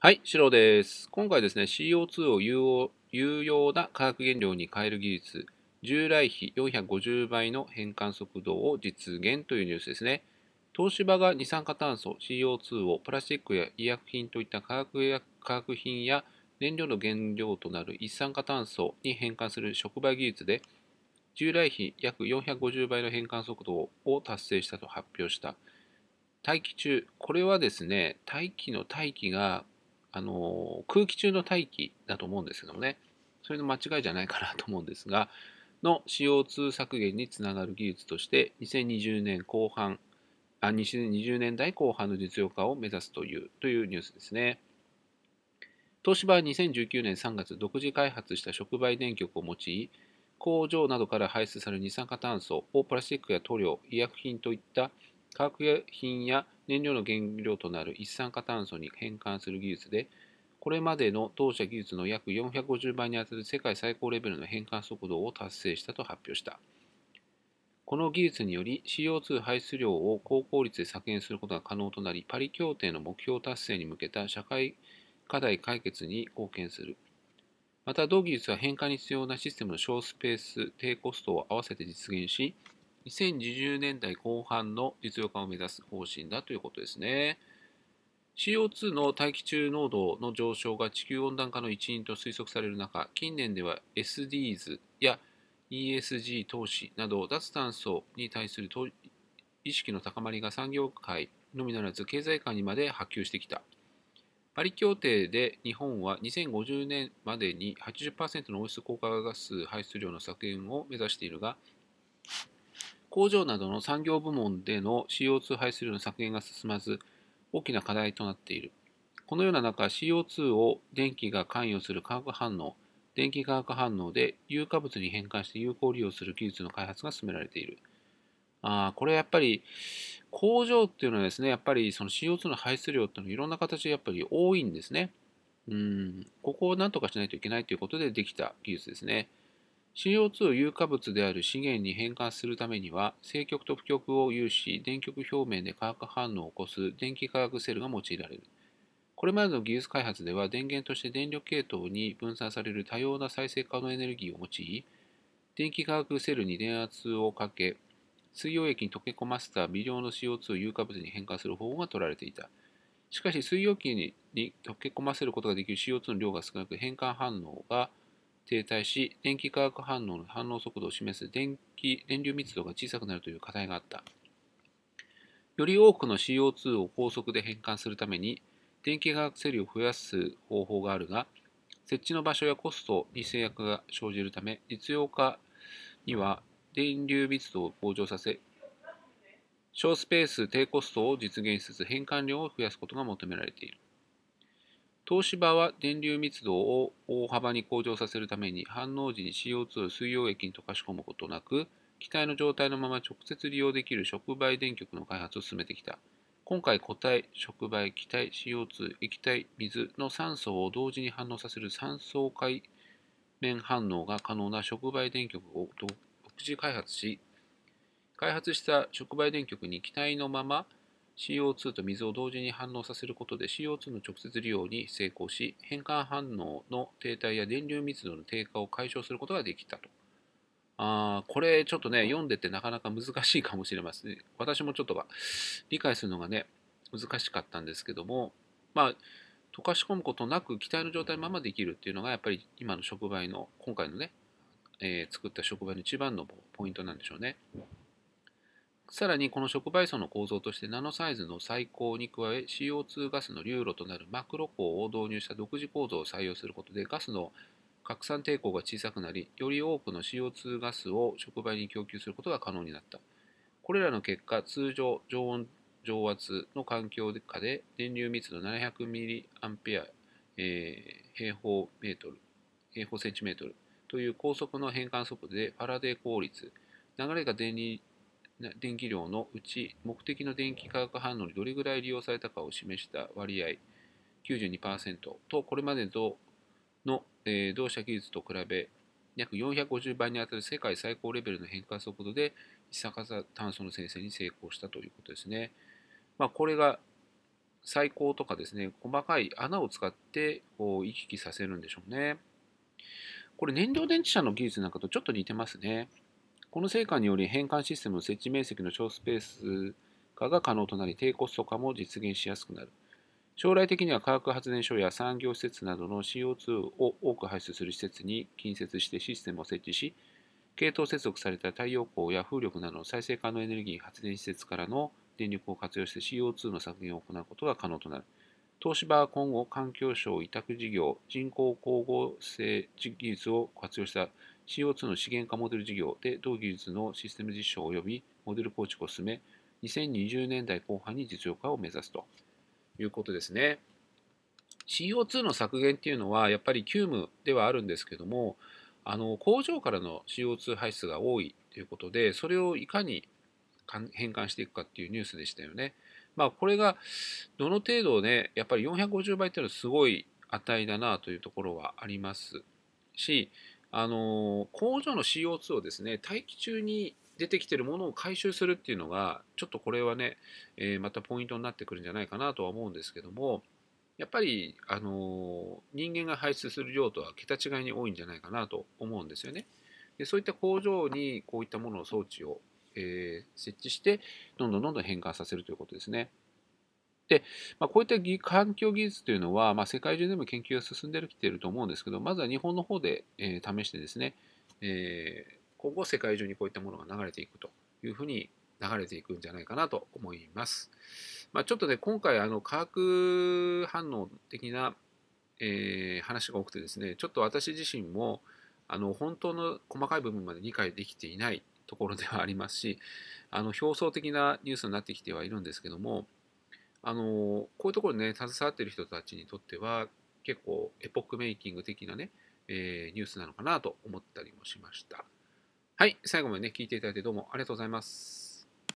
はい、シロです。今回ですね、CO2 を有有用な化学原料に変える技術、従来比450倍の変換速度を実現というニュースですね。東芝が二酸化炭素 CO2 をプラスチックや医薬品といった化学品や燃料の原料となる一酸化炭素に変換する触媒技術で、従来比約450倍の変換速度を達成したと発表した。大気中、これはですね、大気の大気があの空気中の大気だと思うんですけどもねそれの間違いじゃないかなと思うんですがの CO2 削減につながる技術として2020年後半あ2020年代後半の実用化を目指すというというニュースですね東芝は2019年3月独自開発した触媒電極を用い工場などから排出される二酸化炭素をプラスチックや塗料医薬品といった化学品や燃料の原料となる一酸化炭素に変換する技術で、これまでの当社技術の約450倍にあたる世界最高レベルの変換速度を達成したと発表した。この技術により CO2 排出量を高効率で削減することが可能となり、パリ協定の目標達成に向けた社会課題解決に貢献する。また、同技術は変換に必要なシステムの小スペース、低コストを合わせて実現し、2020年代後半の実用化を目指す方針だということですね。CO2 の大気中濃度の上昇が地球温暖化の一因と推測される中、近年では SDGs や ESG 投資など脱炭素に対する意識の高まりが産業界のみならず経済界にまで波及してきた。パリ協定で日本は2050年までに80%の温室効果ガス排出量の削減を目指しているが、工場などの産業部門での CO2 排出量の削減が進まず、大きな課題となっている。このような中、CO2 を電気が関与する化学反応、電気化学反応で有化物に変換して有効利用する技術の開発が進められている。あこれやっぱり工場っていうのはですね、やっぱりその CO2 の排出量っていうのはいろんな形でやっぱり多いんですね。うん、ここをなんとかしないといけないということでできた技術ですね。CO2 を有価物である資源に変換するためには、正極と負極を有し、電極表面で化学反応を起こす電気化学セルが用いられる。これまでの技術開発では、電源として電力系統に分散される多様な再生可能エネルギーを用い、電気化学セルに電圧をかけ、水溶液に溶け込ませた微量の CO2 を有価物に変換する方法が取られていた。しかし、水溶液に溶け込ませることができる CO2 の量が少なく、変換反応が停滞し、電気化学反応の反応速度を示す電気電流密度が小さくなるという課題があった。より多くの CO2 を高速で変換するために、電気化学セリを増やす方法があるが、設置の場所やコストに制約が生じるため、実用化には電流密度を向上させ、小スペース低コストを実現しつつ変換量を増やすことが求められている。東芝は電流密度を大幅に向上させるために反応時に CO2 を水溶液に溶かし込むことなく気体の状態のまま直接利用できる触媒電極の開発を進めてきた今回固体触媒気体 CO2 液体水の酸素を同時に反応させる酸素界面反応が可能な触媒電極を独自開発し開発した触媒電極に気体のまま CO2 と水を同時に反応させることで CO2 の直接利用に成功し変換反応の停滞や電流密度の低下を解消することができたと。あこれちょっとね読んでてなかなか難しいかもしれません、私もちょっと理解するのがね難しかったんですけどもまあ溶かし込むことなく気体の状態のままできるっていうのがやっぱり今の触媒の今回のね、えー、作った触媒の一番のポイントなんでしょうね。さらにこの触媒層の構造としてナノサイズの最高に加え CO2 ガスの流路となるマクロ光を導入した独自構造を採用することでガスの拡散抵抗が小さくなりより多くの CO2 ガスを触媒に供給することが可能になったこれらの結果通常常温常圧の環境下で電流密度 700mA、えー、平方メートル平方センチメートルという高速の変換速度でパラデー効率流れが電流電気量のうち目的の電気化学反応にどれぐらい利用されたかを示した割合92%とこれまでとの、え同社技術と比べ約450倍にあたる世界最高レベルの変化速度で一酸化炭素の生成に成功したということですね。まあ、これが細高とかですね、細かい穴を使ってこう行き来させるんでしょうね。これ燃料電池車の技術なんかとちょっと似てますね。この成果により変換システムの設置面積の小スペース化が可能となり低コスト化も実現しやすくなる。将来的には化学発電所や産業施設などの CO2 を多く排出する施設に近接してシステムを設置し、系統接続された太陽光や風力などの再生可能エネルギー発電施設からの電力を活用して CO2 の削減を行うことが可能となる。東芝は今後、環境省委託事業、人工光合成技術を活用した CO2 の資源化モデル事業で同技術のシステム実証及びモデル構築を進め、2020年代後半に実用化を目指すということですね。CO2 の削減っていうのはやっぱり急務ではあるんですけどもあの工場からの CO2 排出が多いということでそれをいかに変換していくかっていうニュースでしたよね。まあ、これがどの程度ねやっぱり450倍っていうのはすごい値だなというところはありますしあの工場の CO2 をですね大気中に出てきてるものを回収するっていうのがちょっとこれはね、えー、またポイントになってくるんじゃないかなとは思うんですけどもやっぱり、あの人間が排出する量とは桁違いに多いんじゃないかなと思うんですよね。でそういった工場にこういったものの装置を、えー、設置してどんどんどんどん変換させるということですね。で、まあ、こういった環境技術というのは、まあ、世界中でも研究が進んできていると思うんですけど、まずは日本の方で、えー、試してですね、えー、今後世界中にこういったものが流れていくというふうに流れていくんじゃないかなと思います。まあ、ちょっとね、今回、あの、化学反応的な、えー、話が多くてですね、ちょっと私自身も、あの、本当の細かい部分まで理解できていないところではありますし、あの、表層的なニュースになってきてはいるんですけども、あのこういうところにね携わってる人たちにとっては結構エポックメイキング的なね、えー、ニュースなのかなと思ったりもしました。はい、最後までね、聞いていただいてどうもありがとうございます。